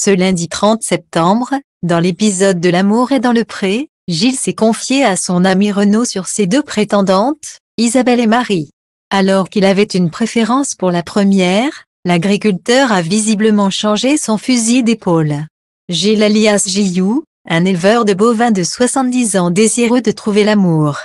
Ce lundi 30 septembre, dans l'épisode de L'amour et dans le pré, Gilles s'est confié à son ami Renaud sur ses deux prétendantes, Isabelle et Marie. Alors qu'il avait une préférence pour la première, l'agriculteur a visiblement changé son fusil d'épaule. Gilles alias Jiyou, un éleveur de bovins de 70 ans désireux de trouver l'amour.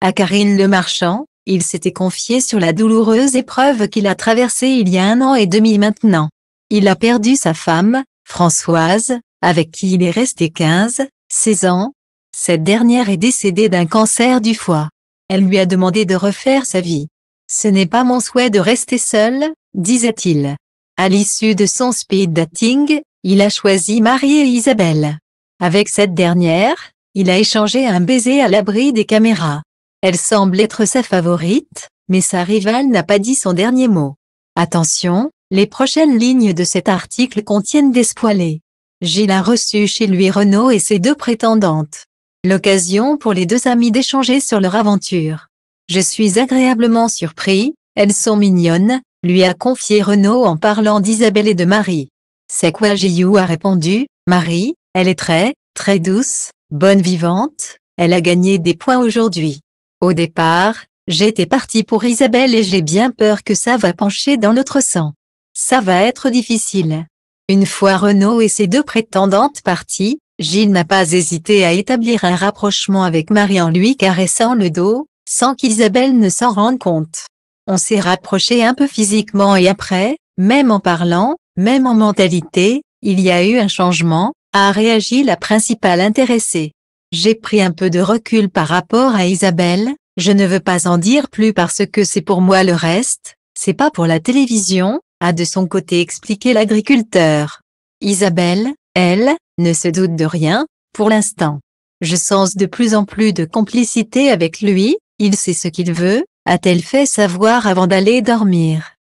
À Karine le marchand, il s'était confié sur la douloureuse épreuve qu'il a traversée il y a un an et demi maintenant. Il a perdu sa femme, Françoise, avec qui il est resté 15, 16 ans, cette dernière est décédée d'un cancer du foie. Elle lui a demandé de refaire sa vie. Ce n'est pas mon souhait de rester seul, disait-il. À l'issue de son speed dating, il a choisi Marie et Isabelle. Avec cette dernière, il a échangé un baiser à l'abri des caméras. Elle semble être sa favorite, mais sa rivale n'a pas dit son dernier mot. Attention, les prochaines lignes de cet article contiennent des spoilers. Gilles a reçu chez lui Renaud et ses deux prétendantes. L'occasion pour les deux amis d'échanger sur leur aventure. Je suis agréablement surpris, elles sont mignonnes, lui a confié Renaud en parlant d'Isabelle et de Marie. C'est quoi Gillou a répondu, Marie, elle est très, très douce, bonne vivante, elle a gagné des points aujourd'hui. Au départ, j'étais parti pour Isabelle et j'ai bien peur que ça va pencher dans notre sens. Ça va être difficile. Une fois Renaud et ses deux prétendantes parties, Gilles n'a pas hésité à établir un rapprochement avec Marie en lui caressant le dos, sans qu'Isabelle ne s'en rende compte. On s'est rapproché un peu physiquement et après, même en parlant, même en mentalité, il y a eu un changement, a réagi la principale intéressée. J'ai pris un peu de recul par rapport à Isabelle, je ne veux pas en dire plus parce que c'est pour moi le reste, c'est pas pour la télévision, a de son côté expliqué l'agriculteur. Isabelle, elle, ne se doute de rien, pour l'instant. Je sens de plus en plus de complicité avec lui, il sait ce qu'il veut, a-t-elle fait savoir avant d'aller dormir.